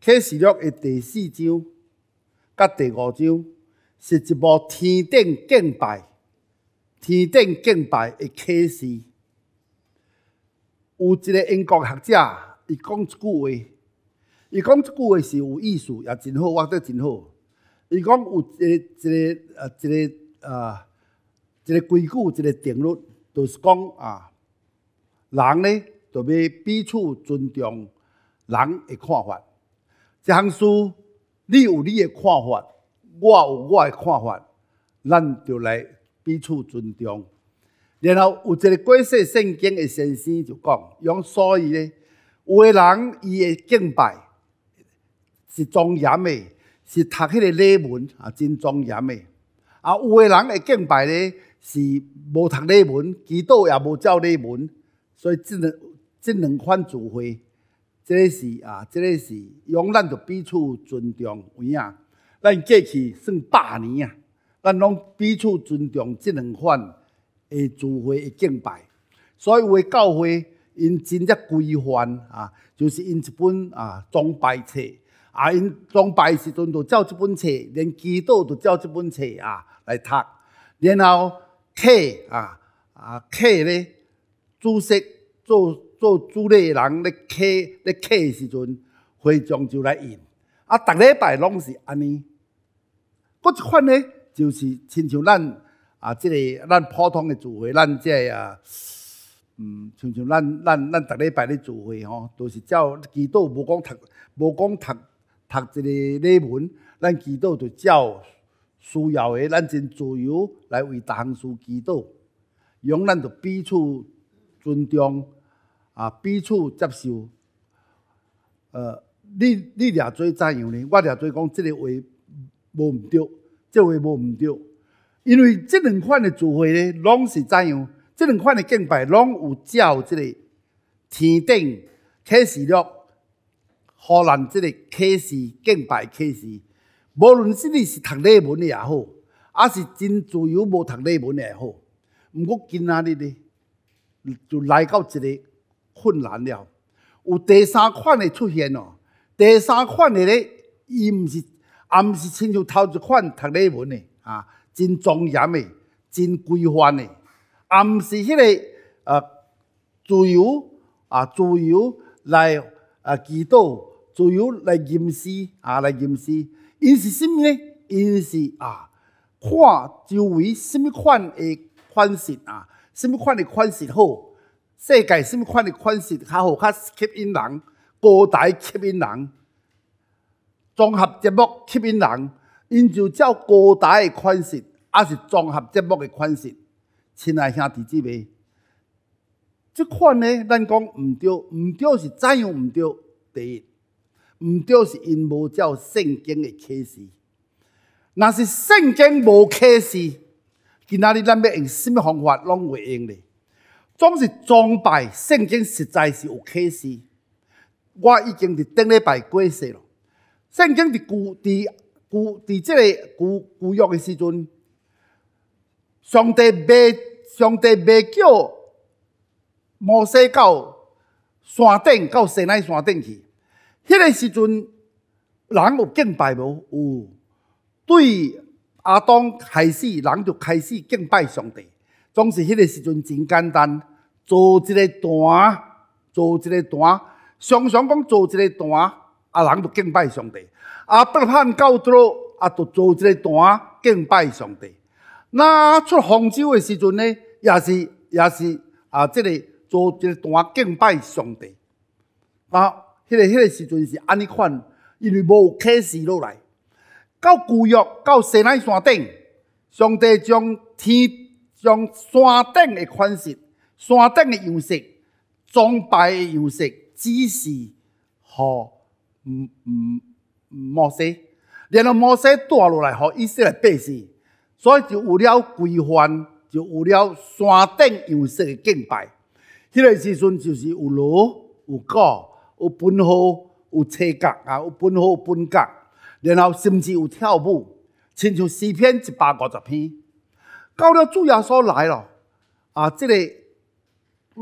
启示录的第四章甲第五章是一部天顶敬拜、天顶敬拜的启示。有一个英国学者，伊讲一句话，伊讲一句话是有意思，也真好，画得真好。伊讲有一个、一个、呃、一个、呃、一个规矩，一个定律，就是讲啊，人呢，就要彼此尊重人的看法。一项事，你有你的看法，我有我的看法，咱就来彼此尊重。然后有一个过世圣经的先生就讲，用所以咧，有个人伊的敬拜是庄严的，是读迄个礼文啊，真庄严的。啊，有个人嘅敬拜咧是无读礼文，祈祷也无照礼文，所以只能只能款聚会。这是啊，这是，永远着彼此尊重有影。咱过去算百年啊，咱拢彼此尊重这两款，会聚会会敬拜。所以的教会因真正规范啊，就是因一本啊崇拜册啊，因崇拜时阵就照这本册，连祈祷都照这本册啊来读。然后客啊啊客咧，主席做。做主的人咧客咧客时阵，花将就来印。啊，逐礼拜拢是安尼。搁一款呢，就是亲像咱啊，即个咱普通的聚会，咱即个啊，嗯，亲像咱咱咱逐礼拜咧聚会吼，都是照祈祷，无讲读无讲读读一个礼文，咱祈祷就照需要的，咱真自由来为逐项事祈祷，用咱就彼此尊重。啊，彼此接受。呃，你你呾做怎样呢？我呾做讲，即个话无毋对，即话无毋对。因为即两款的聚会呢，拢是怎样？即两款的敬拜，拢有照即个天顶启示录荷兰即个启示敬拜启示。无论是你是读内文也好，还是真自由无读内文也好。毋过今仔日呢，就来到即个。困难了，有第三款的出现哦。第三款的咧，伊毋是啊，毋是亲像头一款读论文的啊，真庄严的，真规范的，啊，毋是迄个呃自由啊，自由来啊祈祷，自由来吟诗啊，来吟诗。伊是甚物咧？伊是啊，看周围甚物款的款式啊，甚物款的款式好。世界什物款的款式较好？较吸引人，高台吸引人，综合节目吸引人，因就照高台的款式，还是综合节目的款式？亲爱兄弟姊妹，即款呢，咱讲毋对，毋对是怎样毋对？第一，毋对是因无照圣经的启示，若是圣经无启示，今仔日咱要用什物方法拢袂用呢？总是崇拜圣经，实在是有气势。我已经伫顶礼拜过世了。圣经伫古、伫古、伫即个古古约的时阵，上帝未、上帝未叫摩西到山顶、到西奈山顶去。迄个时阵，人有敬拜无？有。对阿当开始，人就开始敬拜上帝。总是迄个时阵真简单，做一个单，做一个单。常常讲做一个单，啊人就敬拜上帝。啊，北汉高多啊，就做一个单敬拜上帝。那出杭州的时阵呢，也是也是啊，这个做一个单敬拜上帝。啊，迄个迄个时阵是安尼款，因为无有启示落来。到古玉到西南山顶，上帝将天将山顶的款式、山顶的样式、装扮的样式，姿势和嗯嗯模式，然后模式带落来，和一些的背式，所以就有了规范，就有了山顶样式的敬拜。迄个时阵就是有锣、有鼓、有分号、有车角啊，有分号、分角，然后甚至有跳舞，亲像诗篇一百五十篇。到了主耶稣来了，啊，这个，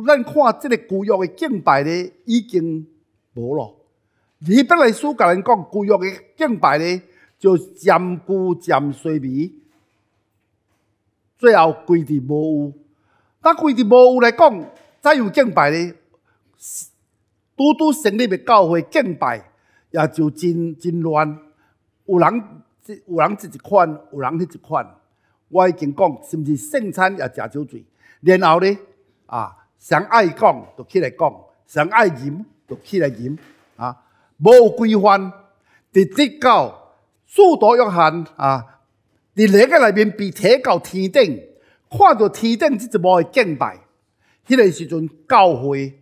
咱看这个古约的敬拜呢，已经无了。李伯来书甲人讲，古约的敬拜呢，就渐古渐衰微，最后归置无有。那归置无有来讲，怎样敬拜呢？拄拄成立的教会敬拜，也就真真乱，有人即有人即一款，有人迄一款。我已经讲，是毋是生产也食酒醉？然后呢，啊，谁爱讲就起来讲，谁爱饮就起来饮。啊，无规范，直至到数多约翰啊。在那个内面被提到天顶，看到天顶即一幕敬拜，迄个时阵教会，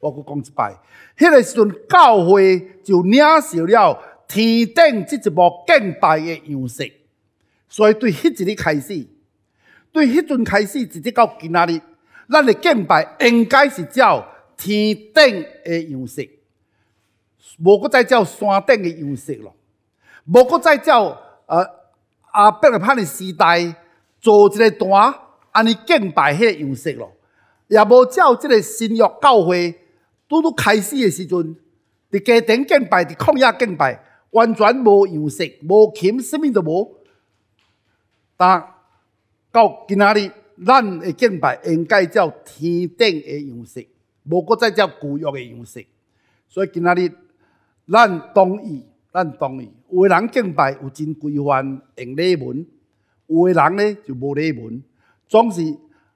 我阁讲一摆，迄个时阵教会就领受了天顶即一幕敬拜的样式。所以，对迄一日开始，对迄阵开始，直接到今下日，咱个敬拜应该是照天顶个样式，无搁再照山顶个样式咯，无搁再照呃阿伯个汉个时代做一个单安尼敬拜迄个样式咯，也无照即个新约教会拄拄开始个时阵，伫家庭敬拜、伫旷野敬拜，完全无样式，无琴，什物都无。当到今仔日，咱的敬拜应该叫天顶的样式，无再叫古约的样式。所以今仔日，咱同意，咱同意。有的人敬拜有真规范，用礼文；有的人呢就无礼文。总是，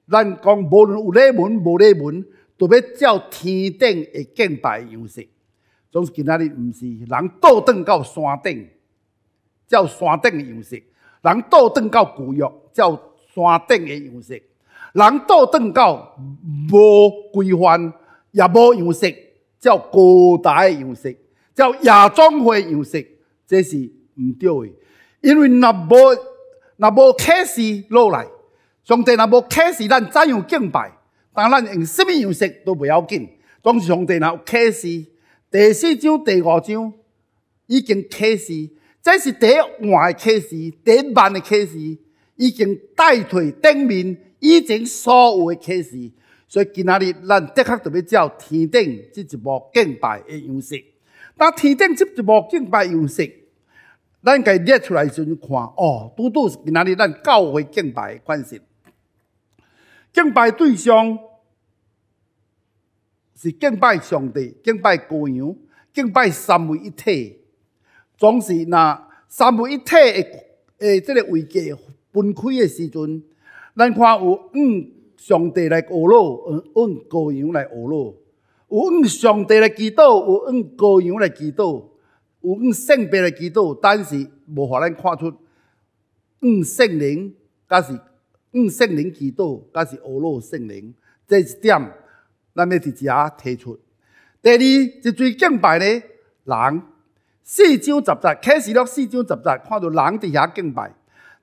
咱讲无论有礼文无礼文，都要照天顶的敬拜的样式。总是今仔日毋是人倒转到山顶，照山顶的样式。人倒转到规律，叫山顶的样式；人倒转到无规范也无样式，叫高台样式，叫亚总会样式，这是毋对的。因为若无若无启示落来，上帝若无启示，咱怎样敬拜？但咱用什么样式都不要紧。是上帝若有启示，第四章、第五章已经启示。这是第一晚的课时，第晚的课时，已经代替顶面以前所有的课时。所以今仔日咱的确特别照天顶这一幕敬拜的样式。当天顶这一幕敬拜样式，咱该列出来先看哦。拄拄是今仔日咱教会敬拜的款式。敬拜对象是敬拜上帝，敬拜羔羊，敬拜三位一体。总是那三位一体的诶，即个危机分开的时阵，咱看有按上帝来恶路，按羔羊来恶路，有按上帝来祈祷，有按羔羊来祈祷，有按圣别来祈祷，但是无法咱看出按圣灵，甲是按圣灵祈祷，甲是恶路圣灵，这一点，咱要伫遮提出。第二，即最敬拜呢，人。四章十节，开始了四章十节，看到人伫遐敬拜，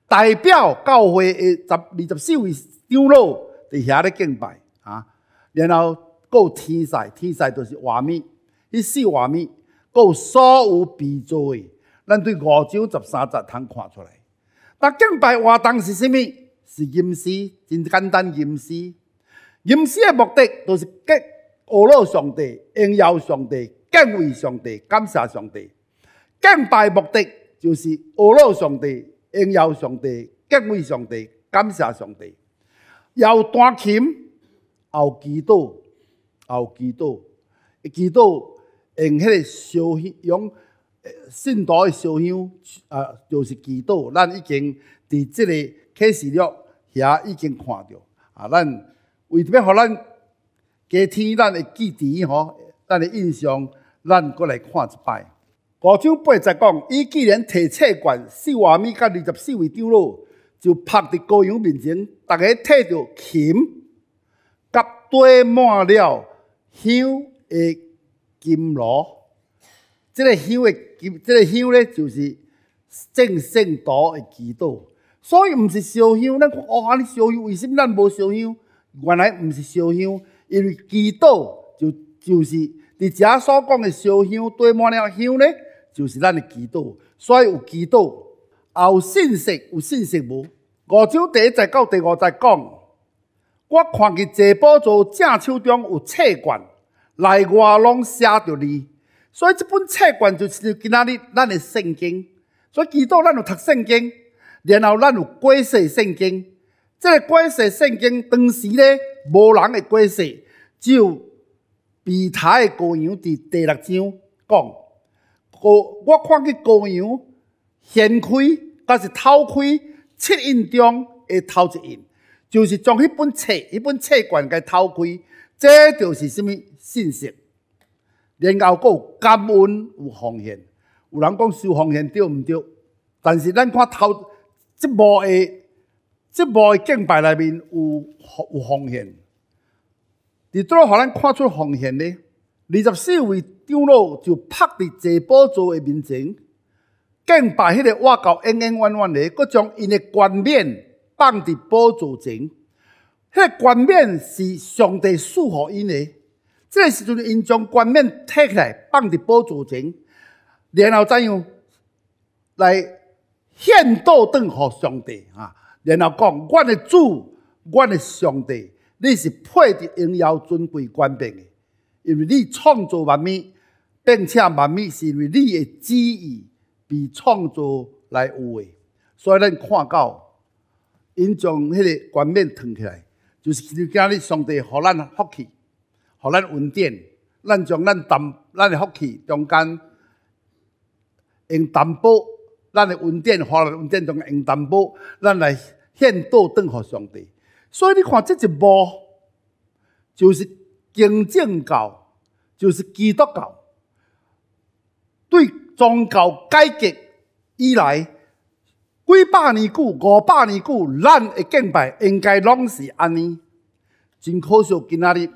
代表教会的十二十四位长老伫遐咧敬拜啊。然后有天使，天使就是话咪，四是话咪，有所有罪罪，咱对五章十三节通看出来。但敬拜活动是啥物？是吟诗，真简单，吟诗。吟诗的目的就是敬俄罗上帝，荣耀上帝，敬畏上帝，感谢上帝。敬拜目的就是阿老上帝、荣耀上帝、敬畏上帝、感谢上帝。有弹琴、有祈祷、有祈祷，祈祷用迄个烧香、信徒的烧香，啊，就是祈祷。咱已经伫这里启示录遐已经看到。啊，咱为咗俾，互咱加天，咱的记忆，吼，咱的印象，咱哋过看一摆。五九八十讲，伊既然提册卷四华米甲二十四位长老，就趴伫高阳面前，逐个提着琴，甲堆满了香诶金锣。这个香即、这个香咧，就是正圣徒诶祈祷。所以，毋是烧香。咱看乌安咧烧香，为甚物咱无烧香？原来毋是烧香，因为祈祷就就是伫遮所讲诶烧香堆满了香咧。就是咱的祈祷，所以有祈祷，也有信息，有信息无。五章第一再到第五再讲。我看见这宝座正手中有册卷，内外拢写着你，所以这本册卷就是今仔日咱的圣经。所以祈祷，咱有读圣经，然后咱有解释圣经。这个解释圣经，当时呢无人会解释，只有被杀的羔羊伫第六章讲。高，我看见高阳掀开，但是偷开七印中的头一印，就是将迄本册，迄本册卷给偷开，这就是什物信息？然后佫感恩有奉献，有人讲收奉献对毋对？但是咱看头即部的即部的敬拜内面有有奉献，伫倒互咱看出奉献呢？二十四位长老就趴伫祭宝座的面前，更把迄个瓦到弯弯弯弯的，佮将因的冠冕放伫宝座前。迄个冠冕是上帝赐予伊的，这个时候，伊将冠冕摕起来放伫宝座前，然后怎样来献倒转给上帝啊？然后讲，我的主，我的上帝，你是配得荣耀尊贵冠冕的。因为你创造万米，并且万米是因为你的旨意被创造来有的。所以咱看到因将迄个冠冕堂起来，就是今日上帝给咱福气，给咱恩典，咱将咱担咱的福气中间用担保，咱的恩典花的恩典中间用担保，咱来献倒转给上帝。所以你看这一幕就是。敬教就是基督教，对宗教改革以来几百年、久、五百年、久，咱的敬拜应该拢是安尼。真可惜，今仔日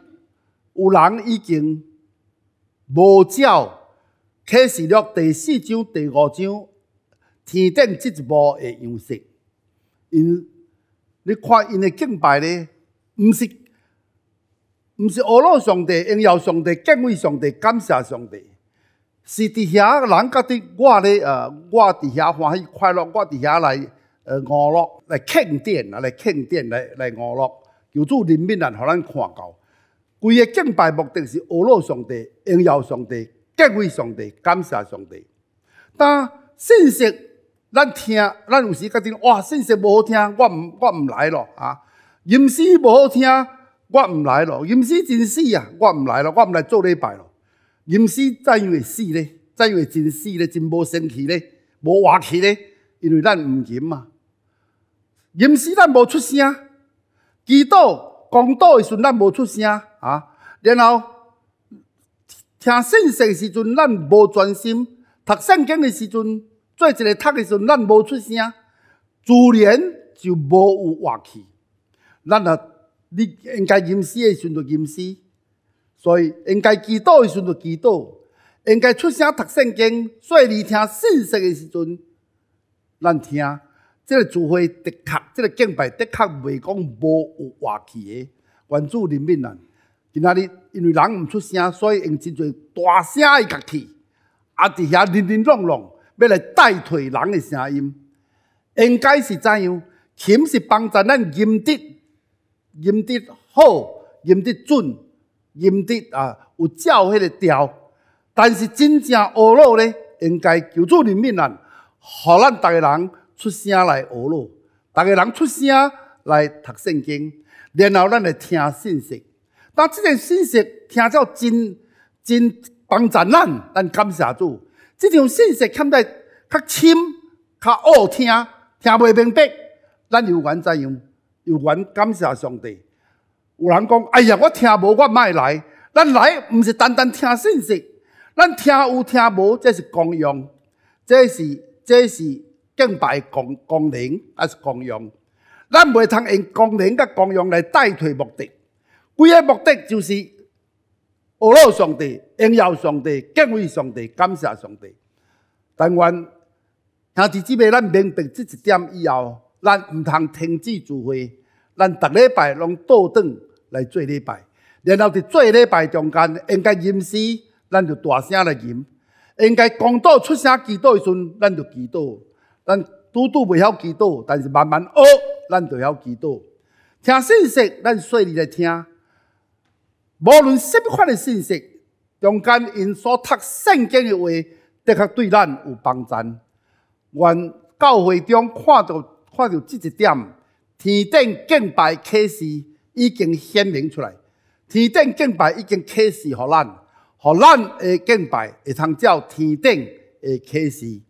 有人已经无照开始录第四章、第五章天顶这一幕的样式，因你看因的敬拜呢，毋是。毋是俄罗上帝、荣耀上帝、敬畏上帝、感谢上帝，是伫遐人，甲得我咧，呃，我伫遐欢喜快乐，我伫遐来，呃，娱乐，来庆典啊，来庆典，来来娱乐，求助人民人，互咱看到，规个敬拜目的是俄罗上帝、荣耀上帝、敬畏上帝、感谢上帝。当信息咱听，咱有时甲得哇，信息无好听，我毋我毋来咯啊，吟诗无好听。我唔来咯，吟诗真死啊！我唔来咯，我唔来做礼拜咯。吟诗怎样会死呢？怎样会真死呢？真无生气呢？无话气呢？因为咱唔忍嘛，吟诗咱无出声。祈祷、讲道的时阵咱无出声啊。然后听信息的时阵咱无专心，读圣经的时阵做一个读的时阵咱无出声，自然就无有话气。咱啊。你应该吟诗的时阵吟诗，所以应该祈祷的时阵祈祷。应该出声读圣经、细耳听信息的时阵，咱听这个聚会的确，这个敬拜的确未讲无有话题的。关注林敏兰，今仔日因为人毋出声，所以用真侪大声的乐器，啊，伫遐零零撞撞要来代替人的声音。应该是怎样？琴是帮助咱吟知。认得好，认得准，认得啊有照迄个调。但是真正恶路咧，应该求助人命人，互咱逐个人出声来恶路，逐个人出声来读圣经，然后咱来听信息。当即个信息听到真真帮助咱，咱感谢主。即种信息看在较深、较恶听，听未明白，咱有缘怎样？有缘感谢上帝。有人讲：“哎呀，我听无，我莫来。”咱来，唔是单单听信息，咱听有听无，这是功用，这是这是敬拜功功能还是功用？咱袂通用功能甲功用来代替目的。规个目的就是仰望上帝、荣耀上帝、敬畏上帝、感谢上帝。但愿兄弟姊妹，咱明白这一点以后。咱毋通停止聚会，咱每礼拜拢倒转来做礼拜。然后在做礼拜中间，应该吟诗，咱就大声来吟；应该讲道、出声祈祷的时阵，咱就祈祷。咱拄拄袂晓祈祷，但是慢慢学，咱就晓祈祷。听信息，咱细里来听。无论什么款的信息，中间因所读圣经的话，的确对咱有帮助。愿教会中看到。看到这一点，天顶敬拜开始已经显明出来，天顶敬拜已经开始，予咱，予咱的敬拜会通照天顶的开始。